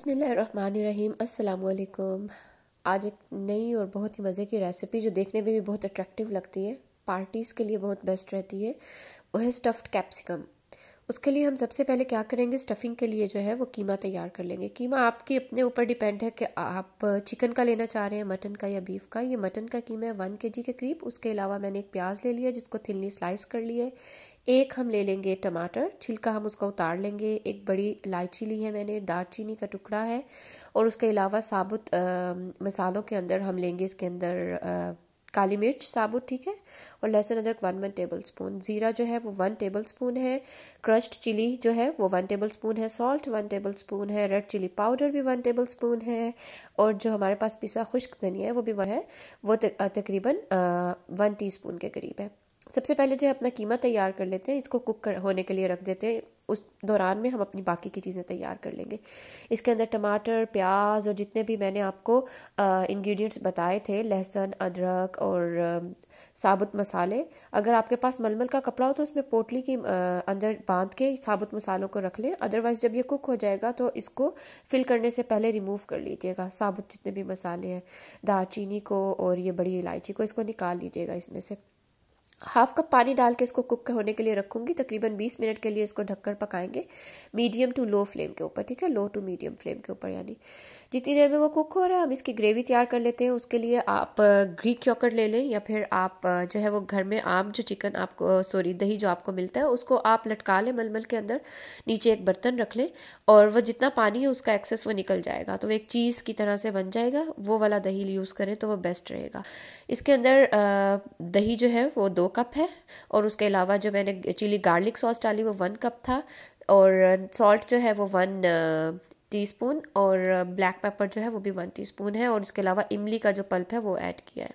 बसमीम् अल्लाम आज एक नई और बहुत ही मज़े की रेसिपी जो देखने में भी बहुत अट्रैक्टिव लगती है पार्टीज़ के लिए बहुत बेस्ट रहती है वो है स्टफ़्ड कैप्सिकम उसके लिए हम सबसे पहले क्या करेंगे स्टफ़िंग के लिए जो है वो कीमा तैयार कर लेंगे कीमा आपके अपने ऊपर डिपेंड है कि आप चिकन का लेना चाह रहे हैं मटन का या बीफ का ये मटन का कीमा है वन के जी के करीब उसके अलावा मैंने एक प्याज ले लिया जिसको थिनली स्लाइस कर लिया है एक हम ले लेंगे टमाटर छिलका हम उसका उतार लेंगे एक बड़ी इलायची ली है मैंने दालचीनी का टुकड़ा है और उसके अलावा साबुत आ, मसालों के अंदर हम लेंगे इसके अंदर आ, काली मिर्च साबुत ठीक है और लहसुन अदरक वन वन टेबल स्पून ज़ीरा जो है वो वन टेबल स्पून है क्रश्ड चिली जो है वो वन टेबल स्पून है सॉल्ट वन टेबल स्पून है रेड चिली पाउडर भी वन टेबल स्पून है और जो हमारे पास पिसा खुश्क धनिया है वो भी वह है वो तकरीबन वन टी स्पून के करीब है सबसे पहले जो है अपना कीमा तैयार कर लेते हैं इसको कुक कर, होने के लिए रख देते हैं उस दौरान में हम अपनी बाकी की चीज़ें तैयार कर लेंगे इसके अंदर टमाटर प्याज और जितने भी मैंने आपको इंग्रेडिएंट्स बताए थे लहसुन अदरक और आ, साबुत मसाले अगर आपके पास मलमल का कपड़ा हो तो उसमें पोटली की आ, अंदर बांध के साबुत मसालों को रख लें अदरवाइज़ जब ये कुक हो जाएगा तो इसको फिल करने से पहले रिमूव कर लीजिएगा साबुत जितने भी मसाले हैं दालचीनी को और ये बड़ी इलायची को इसको निकाल लीजिएगा इसमें से हाफ कप पानी डाल के इसको कुक होने के लिए रखूँगी तकरीबन 20 मिनट के लिए इसको ढककर पकाएंगे मीडियम टू लो फ्लेम के ऊपर ठीक है लो टू मीडियम फ्लेम के ऊपर यानी जितनी देर में वो कुक हो रहा है हम इसकी ग्रेवी तैयार कर लेते हैं उसके लिए आप ग्रीक योकर ले लें या फिर आप जो है वो घर में आम जो चिकन आपको सॉरी दही जो आपको मिलता है उसको आप लटका लें मलमल के अंदर नीचे एक बर्तन रख लें और वह जितना पानी है उसका एक्सेस वो निकल जाएगा तो वो एक चीज़ की तरह से बन जाएगा वो वाला दही यूज़ करें तो वह बेस्ट रहेगा इसके अंदर दही जो है वो दो कप है और उसके अलावा जो मैंने चिली गार्लिक सॉस डाली वो वन कप था और सॉल्ट जो है वो वन टीस्पून uh, और ब्लैक uh, पेपर जो है वो भी वन टीस्पून है और इसके अलावा इमली का जो पल्प है वो ऐड किया है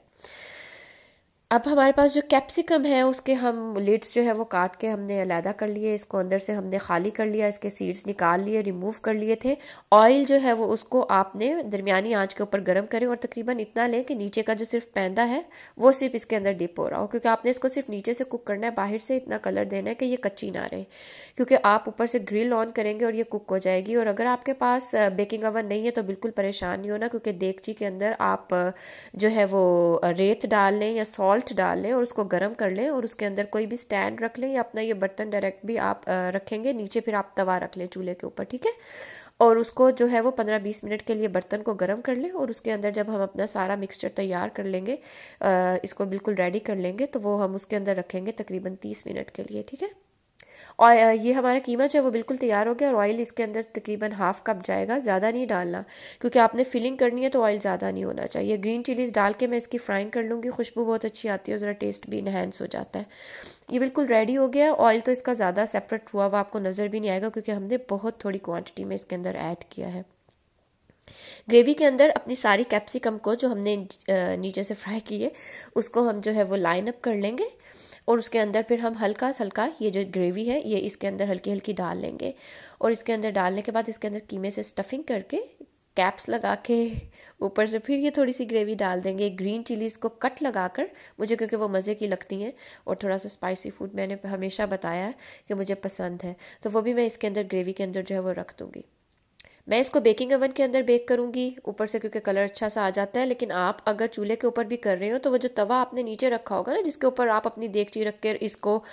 अब हमारे पास जो कैप्सिकम है उसके हम लिड्स जो है वो काट के हमने अलहदा कर लिए इसको अंदर से हमने खाली कर लिया इसके सीड्स निकाल लिए रिमूव कर लिए थे ऑयल जो है वो उसको आपने दरमियानी आंच के ऊपर गर्म करें और तकरीबन इतना लें कि नीचे का जो सिर्फ पैदा है वो सिर्फ इसके अंदर डिप हो रहा हो क्योंकि आपने इसको सिर्फ नीचे से कुक करना है बाहर से इतना कलर देना है कि ये कच्ची ना रहे क्योंकि आप ऊपर से ग्रिल ऑन करेंगे और ये कुक हो जाएगी और अगर आपके पास बेकिंग अवन नहीं है तो बिल्कुल परेशान नहीं होना क्योंकि देगची के अंदर आप जो है वो रेत डाल लें या सॉल्ट सॉल्ट डाल लें और उसको गर्म कर लें और उसके अंदर कोई भी स्टैंड रख लें या अपना ये बर्तन डायरेक्ट भी आप रखेंगे नीचे फिर आप तवा रख लें चूल्हे के ऊपर ठीक है और उसको जो है वो पंद्रह बीस मिनट के लिए बर्तन को गर्म कर लें और उसके अंदर जब हम अपना सारा मिक्सचर तैयार कर लेंगे इसको बिल्कुल रेडी कर लेंगे तो वो हम उसके अंदर रखेंगे तकरीबन तीस मिनट के लिए ठीक है और ये हमारा कीमा जो है वो बिल्कुल तैयार हो गया और ऑयल इसके अंदर तकरीबन हाफ कप जाएगा ज़्यादा नहीं डालना क्योंकि आपने फिलिंग करनी है तो ऑयल ज़्यादा नहीं होना चाहिए ग्रीन चिलीज़ डाल के मैं इसकी फ्राइंग कर लूँगी खुशबू बहुत अच्छी आती है और ज़रा टेस्ट भी इन्हेंस हो जाता है ये बिल्कुल रेडी हो गया ऑयल तो इसका ज़्यादा सेपरेट हुआ हुआ आपको नज़र भी नहीं आएगा क्योंकि हमने बहुत थोड़ी क्वान्टिटी में इसके अंदर ऐड किया है ग्रेवी के अंदर अपनी सारी कैप्सिकम को जो हमने नीचे से फ्राई की है उसको हम जो है वो लाइन अप कर लेंगे और उसके अंदर फिर हम हल्का हल्का ये जो ग्रेवी है ये इसके अंदर हल्की हल्की डाल लेंगे और इसके अंदर डालने के बाद इसके अंदर कीमे से स्टफिंग करके कैप्स लगा के ऊपर से फिर ये थोड़ी सी ग्रेवी डाल देंगे ग्रीन चिलीज़ को कट लगाकर मुझे क्योंकि वो मज़े की लगती हैं और थोड़ा सा स्पाइसी फूड मैंने हमेशा बताया कि मुझे पसंद है तो वो भी मैं इसके अंदर ग्रेवी के अंदर जो है वो रख दूँगी मैं इसको बेकिंग ओवन के अंदर बेक करूँगी ऊपर से क्योंकि कलर अच्छा सा आ जाता है लेकिन आप अगर चूल्हे के ऊपर भी कर रहे हो तो वो जो तवा आपने नीचे रखा होगा ना जिसके ऊपर आप अपनी ची रख कर इसको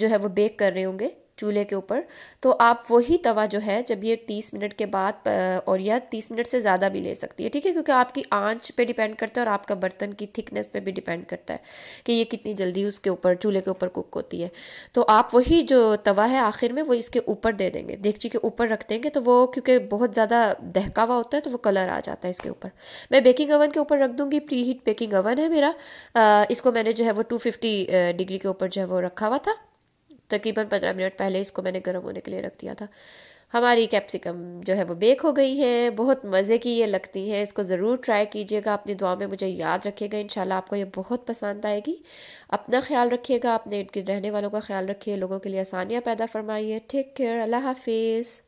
जो है वो बेक कर रहे होंगे चूल्हे के ऊपर तो आप वही तवा जो है जब ये तीस मिनट के बाद और या तीस मिनट से ज़्यादा भी ले सकती है ठीक है क्योंकि आपकी आँच पे डिपेंड करता है और आपका बर्तन की थिकनेस पे भी डिपेंड करता है कि ये कितनी जल्दी उसके ऊपर चूल्हे के ऊपर कुक होती है तो आप वही जो तवा है आखिर में वो इसके ऊपर दे देंगे देखची के ऊपर रख देंगे तो वो क्योंकि बहुत ज़्यादा दहका हुआ होता है तो वो कलर आ जाता है इसके ऊपर मैं बेकिंग अवन के ऊपर रख दूँगी प्री हीट बेकिंग अवन है मेरा इसको मैंने जो है वो टू डिग्री के ऊपर जो है वो रखा हुआ था तकरीबन पंद्रह मिनट पहले इसको मैंने गर्म होने के लिए रख दिया था हमारी कैप्सिकम जो है वो बेक हो गई है बहुत मज़े की ये लगती हैं इसको ज़रूर ट्राई कीजिएगा अपनी दुआ में मुझे याद रखिएगा इन आपको ये बहुत पसंद आएगी अपना ख्याल रखिएगा अपने इर्द गिर्द रहने वालों का ख्याल रखिए लोगों के लिए आसानियाँ पैदा फरमाइए टेक केयर अल्लाह हाफिज़